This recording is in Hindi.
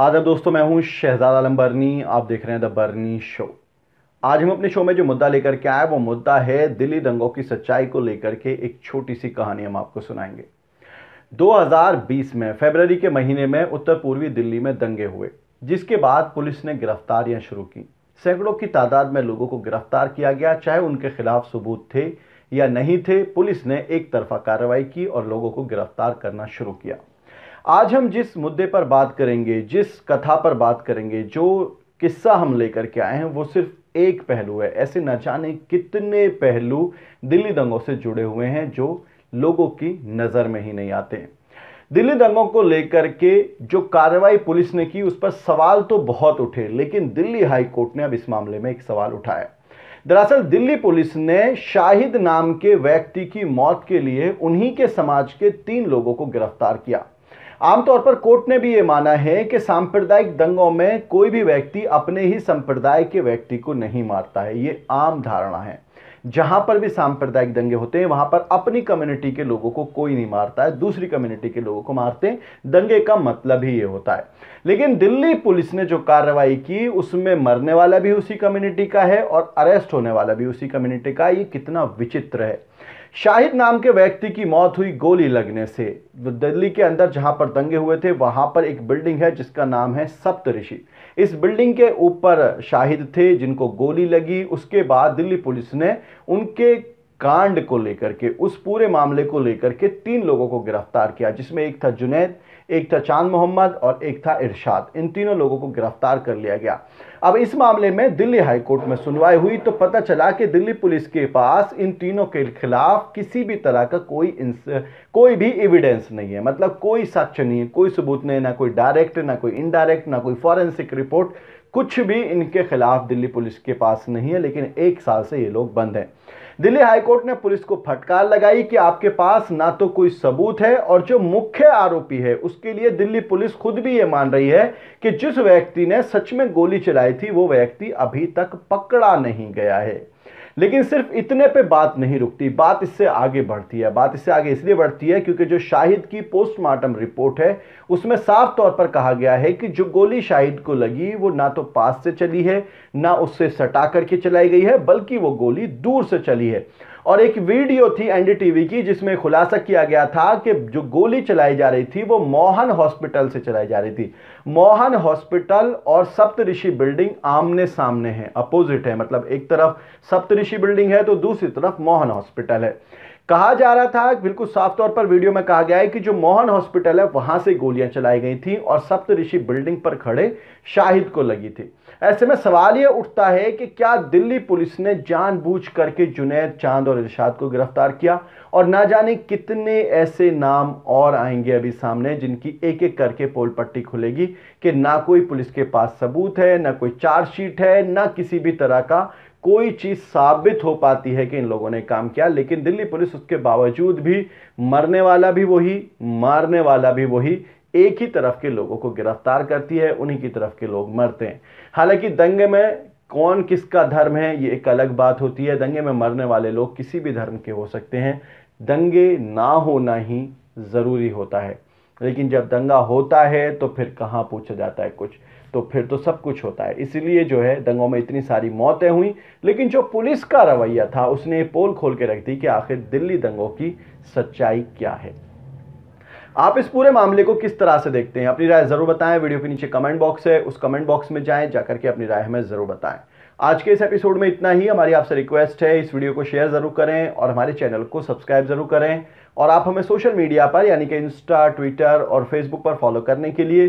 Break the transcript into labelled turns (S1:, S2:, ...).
S1: आदब दोस्तों मैं हूं शहजाद आलम बर्नी आप देख रहे हैं द बर्नी शो आज हम अपने शो में जो मुद्दा लेकर के आए वो मुद्दा है दिल्ली दंगों की सच्चाई को लेकर के एक छोटी सी कहानी हम आपको सुनाएंगे 2020 में फरवरी के महीने में उत्तर पूर्वी दिल्ली में दंगे हुए जिसके बाद पुलिस ने गिरफ्तारियां शुरू की सैकड़ों की तादाद में लोगों को गिरफ्तार किया गया चाहे उनके खिलाफ सबूत थे या नहीं थे पुलिस ने एक तरफा कार्रवाई की और लोगों को गिरफ्तार करना शुरू किया आज हम जिस मुद्दे पर बात करेंगे जिस कथा पर बात करेंगे जो किस्सा हम लेकर के आए हैं वो सिर्फ एक पहलू है ऐसे न जाने कितने पहलू दिल्ली दंगों से जुड़े हुए हैं जो लोगों की नज़र में ही नहीं आते दिल्ली दंगों को लेकर के जो कार्रवाई पुलिस ने की उस पर सवाल तो बहुत उठे लेकिन दिल्ली हाई कोर्ट ने अब इस मामले में एक सवाल उठाया दरअसल दिल्ली पुलिस ने शाहिद नाम के व्यक्ति की मौत के लिए उन्हीं के समाज के तीन लोगों को गिरफ्तार किया आमतौर पर कोर्ट ने भी ये माना है कि सांप्रदायिक दंगों में कोई भी व्यक्ति अपने ही संप्रदाय के व्यक्ति को नहीं मारता है ये आम धारणा है जहां पर भी सांप्रदायिक दंगे होते हैं वहां पर अपनी कम्युनिटी के लोगों को कोई नहीं मारता है दूसरी कम्युनिटी के लोगों को मारते हैं दंगे का मतलब ही ये होता है लेकिन दिल्ली पुलिस ने जो कार्रवाई की उसमें मरने वाला भी उसी कम्युनिटी का है और अरेस्ट होने वाला भी उसी कम्युनिटी का ये कितना विचित्र है शाहिद नाम के व्यक्ति की मौत हुई गोली लगने से दिल्ली के अंदर जहां पर दंगे हुए थे वहां पर एक बिल्डिंग है जिसका नाम है सप्तऋषि इस बिल्डिंग के ऊपर शाहिद थे जिनको गोली लगी उसके बाद दिल्ली पुलिस ने हैं उनके कांड को लेकर के उस पूरे मामले को लेकर के तीन लोगों को गिरफ्तार किया जिसमें एक था जुनेद एक था चांद मोहम्मद और एक था इरशाद इन तीनों लोगों को गिरफ्तार कर लिया गया अब इस मामले में दिल्ली हाई कोर्ट में सुनवाई हुई तो पता चला कि दिल्ली पुलिस के पास इन तीनों के खिलाफ किसी भी तरह का कोई कोई भी एविडेंस नहीं है मतलब कोई साक्ष्य नहीं है कोई सबूत नहीं ना कोई डायरेक्ट ना कोई इनडायरेक्ट ना कोई फॉरेंसिक रिपोर्ट कुछ भी इनके खिलाफ दिल्ली पुलिस के पास नहीं है लेकिन एक साल से ये लोग बंद हैं दिल्ली हाईकोर्ट ने पुलिस को फटकार लगाई कि आपके पास ना तो कोई सबूत है और जो मुख्य आरोपी है उसके लिए दिल्ली पुलिस खुद भी ये मान रही है कि जिस व्यक्ति ने सच में गोली चलाई थी वो व्यक्ति अभी तक पकड़ा नहीं गया है लेकिन सिर्फ इतने पे बात नहीं रुकती बात इससे आगे बढ़ती है बात इससे आगे इसलिए बढ़ती है क्योंकि जो शाहिद की पोस्टमार्टम रिपोर्ट है उसमें साफ तौर पर कहा गया है कि जो गोली शाहिद को लगी वो ना तो पास से चली है ना उससे सटा करके चलाई गई है बल्कि वो गोली दूर से चली है और एक वीडियो थी एनडीटीवी की जिसमें खुलासा किया गया था कि जो गोली चलाई जा रही थी वो मोहन हॉस्पिटल से चलाई जा रही थी मोहन हॉस्पिटल और सप्तऋषि बिल्डिंग आमने सामने है अपोजिट है मतलब एक तरफ सप्तऋषि बिल्डिंग है तो दूसरी तरफ मोहन हॉस्पिटल है कहा जा रहा था बिल्कुल साफ तौर पर वीडियो में कहा गया है कि जो मोहन हॉस्पिटल है वहां से गोलियां चलाई गई थी और सप्तऋषि बिल्डिंग पर खड़े शाहिद को लगी थी ऐसे में सवाल यह उठता है कि क्या दिल्ली पुलिस ने जानबूझ करके जुनेद चांद और इरशाद को गिरफ्तार किया और ना जाने कितने ऐसे नाम और आएंगे अभी सामने जिनकी एक एक करके पोल पट्टी खुलेगी कि ना कोई पुलिस के पास सबूत है ना कोई चार्जशीट है ना किसी भी तरह का कोई चीज साबित हो पाती है कि इन लोगों ने काम किया लेकिन दिल्ली पुलिस उसके बावजूद भी मरने वाला भी वही मारने वाला भी वही एक ही तरफ के लोगों को गिरफ्तार करती है उन्हीं की तरफ के लोग मरते हैं हालांकि दंगे में कौन किसका धर्म है ये एक अलग बात होती है दंगे में मरने वाले लोग किसी भी धर्म के हो सकते हैं दंगे ना होना ही ज़रूरी होता है लेकिन जब दंगा होता है तो फिर कहाँ पूछा जाता है कुछ तो फिर तो सब कुछ होता है इसीलिए जो है दंगों में इतनी सारी मौतें हुई लेकिन जो पुलिस का रवैया था उसने पोल खोल के रख दी कि आखिर दिल्ली दंगों की सच्चाई क्या है आप इस पूरे मामले को किस तरह से देखते हैं अपनी राय ज़रूर बताएं वीडियो के नीचे कमेंट बॉक्स है उस कमेंट बॉक्स में जाएं जाकर के अपनी राय हमें ज़रूर बताएं आज के इस एपिसोड में इतना ही हमारी आपसे रिक्वेस्ट है इस वीडियो को शेयर ज़रूर करें और हमारे चैनल को सब्सक्राइब ज़रूर करें और आप हमें सोशल मीडिया पर यानी कि इंस्टा ट्विटर और फेसबुक पर फॉलो करने के लिए